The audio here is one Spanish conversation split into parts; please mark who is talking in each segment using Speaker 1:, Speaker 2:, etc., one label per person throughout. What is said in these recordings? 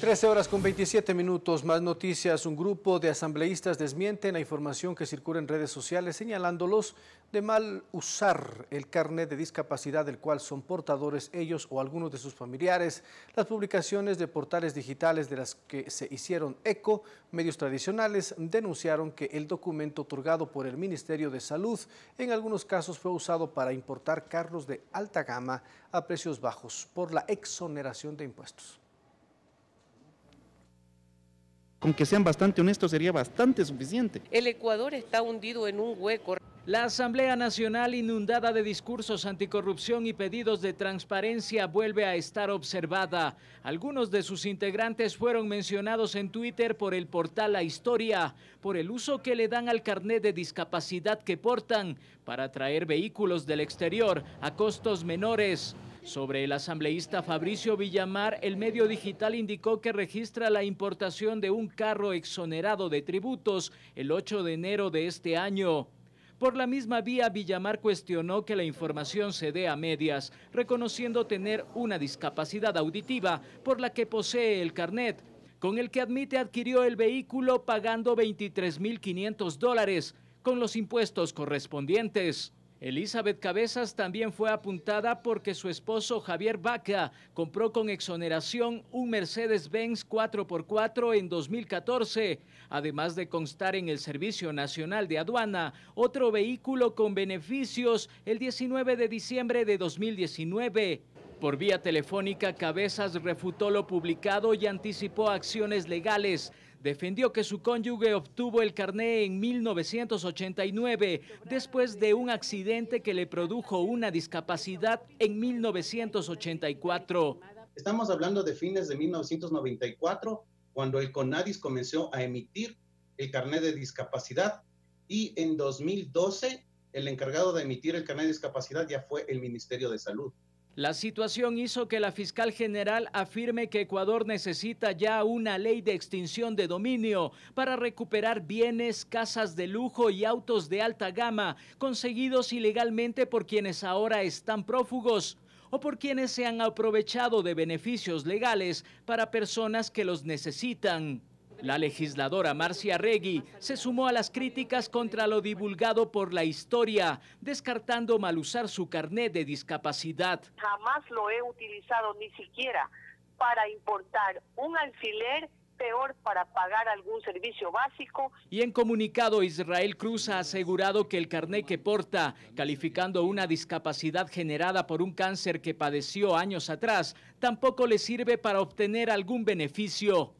Speaker 1: 13 horas con 27 minutos, más noticias. Un grupo de asambleístas desmienten la información que circula en redes sociales señalándolos de mal usar el carnet de discapacidad del cual son portadores ellos o algunos de sus familiares. Las publicaciones de portales digitales de las que se hicieron eco, medios tradicionales denunciaron que el documento otorgado por el Ministerio de Salud en algunos casos fue usado para importar carros de alta gama a precios bajos por la exoneración de impuestos. Con que sean bastante honestos sería bastante suficiente. El Ecuador
Speaker 2: está hundido en un hueco. La Asamblea Nacional, inundada de discursos anticorrupción y pedidos de transparencia, vuelve a estar observada. Algunos de sus integrantes fueron mencionados en Twitter por el portal La Historia, por el uso que le dan al carnet de discapacidad que portan para traer vehículos del exterior a costos menores. Sobre el asambleísta Fabricio Villamar, el medio digital indicó que registra la importación de un carro exonerado de tributos el 8 de enero de este año. Por la misma vía, Villamar cuestionó que la información se dé a medias, reconociendo tener una discapacidad auditiva por la que posee el carnet, con el que admite adquirió el vehículo pagando 23.500 dólares con los impuestos correspondientes. Elizabeth Cabezas también fue apuntada porque su esposo Javier Vaca compró con exoneración un Mercedes-Benz 4x4 en 2014, además de constar en el Servicio Nacional de Aduana otro vehículo con beneficios el 19 de diciembre de 2019. Por vía telefónica, Cabezas refutó lo publicado y anticipó acciones legales. Defendió que su cónyuge obtuvo el carné en 1989 después de un accidente que le produjo una discapacidad en 1984.
Speaker 1: Estamos hablando de fines de 1994, cuando el CONADIS comenzó a emitir el carné de discapacidad y en 2012 el encargado de emitir el carné de discapacidad ya fue el Ministerio de Salud.
Speaker 2: La situación hizo que la fiscal general afirme que Ecuador necesita ya una ley de extinción de dominio para recuperar bienes, casas de lujo y autos de alta gama conseguidos ilegalmente por quienes ahora están prófugos o por quienes se han aprovechado de beneficios legales para personas que los necesitan. La legisladora Marcia Regui se sumó a las críticas contra lo divulgado por la historia, descartando mal usar su carnet de discapacidad. Jamás lo he utilizado ni siquiera para importar un alfiler peor para pagar algún servicio básico. Y en comunicado, Israel Cruz ha asegurado que el carné que porta, calificando una discapacidad generada por un cáncer que padeció años atrás, tampoco le sirve para obtener algún beneficio.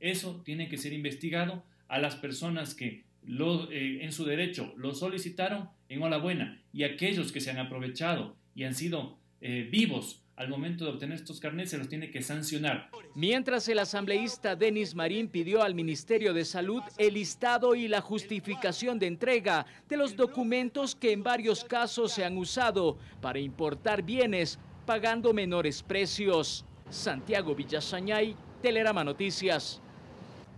Speaker 2: Eso tiene que ser investigado a las personas que eh, en su derecho lo solicitaron en buena y aquellos que se han aprovechado y han sido eh, vivos al momento de obtener estos carnets se los tiene que sancionar. Mientras el asambleísta Denis Marín pidió al Ministerio de Salud el listado y la justificación de entrega de los documentos que en varios casos se han usado para importar bienes pagando menores precios. Santiago Villasañay, Telerama Noticias.